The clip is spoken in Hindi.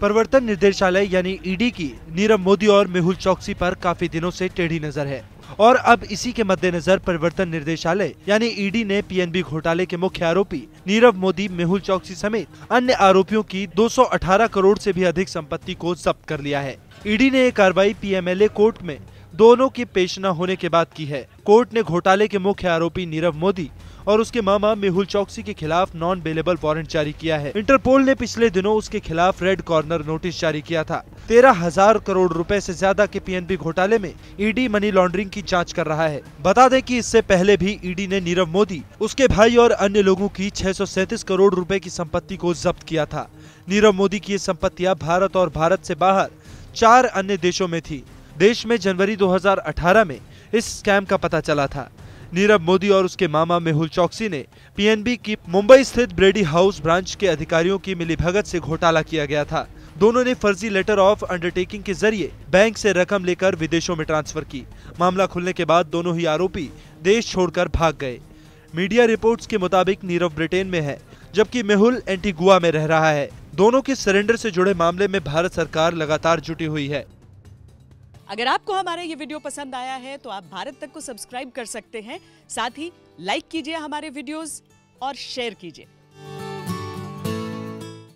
प्रवर्तन निदेशालय यानी ईडी e की नीरव मोदी और मेहुल चौकसी पर काफी दिनों से टेढ़ी नजर है और अब इसी के मद्देनजर परिवर्तन निर्देशालय यानी ईडी e ने पीएनबी घोटाले के मुख्य आरोपी नीरव मोदी मेहुल चौकसी समेत अन्य आरोपियों की 218 करोड़ से भी अधिक संपत्ति को जब्त कर लिया है ईडी e ने ये कार्रवाई पीएमएलए कोर्ट में दोनों की पेश न होने के बाद की है कोर्ट ने घोटाले के मुख्य आरोपी नीरव मोदी और उसके मामा मेहुल चौकसी के खिलाफ नॉन बेलेबल वारंट जारी किया है इंटरपोल ने पिछले दिनों उसके खिलाफ रेड कॉर्नर नोटिस जारी किया था तेरह हजार करोड़ रुपए से ज्यादा के पीएनबी घोटाले में ईडी मनी लॉन्ड्रिंग की जांच कर रहा है बता दें कि इससे पहले भी ईडी e ने नीरव मोदी उसके भाई और अन्य लोगों की छह करोड़ रूपए की संपत्ति को जब्त किया था नीरव मोदी की ये संपत्तियाँ भारत और भारत ऐसी बाहर चार अन्य देशों में थी देश में जनवरी 2018 में इस स्कैम का पता चला था नीरव मोदी और उसके मामा मेहुल चौकसी ने पीएनबी की मुंबई स्थित ब्रेडी हाउस ब्रांच के अधिकारियों की मिलीभगत से घोटाला किया गया था दोनों ने फर्जी लेटर ऑफ अंडरटेकिंग के जरिए बैंक से रकम लेकर विदेशों में ट्रांसफर की मामला खुलने के बाद दोनों ही आरोपी देश छोड़कर भाग गए मीडिया रिपोर्ट्स के मुताबिक नीरव ब्रिटेन में है जबकि मेहुल एंटीगुआ में रह रहा है दोनों के सरेंडर से जुड़े मामले में भारत सरकार लगातार जुटी हुई है अगर आपको हमारा ये वीडियो पसंद आया है तो आप भारत तक को सब्सक्राइब कर सकते हैं साथ ही लाइक कीजिए हमारे वीडियोस और शेयर कीजिए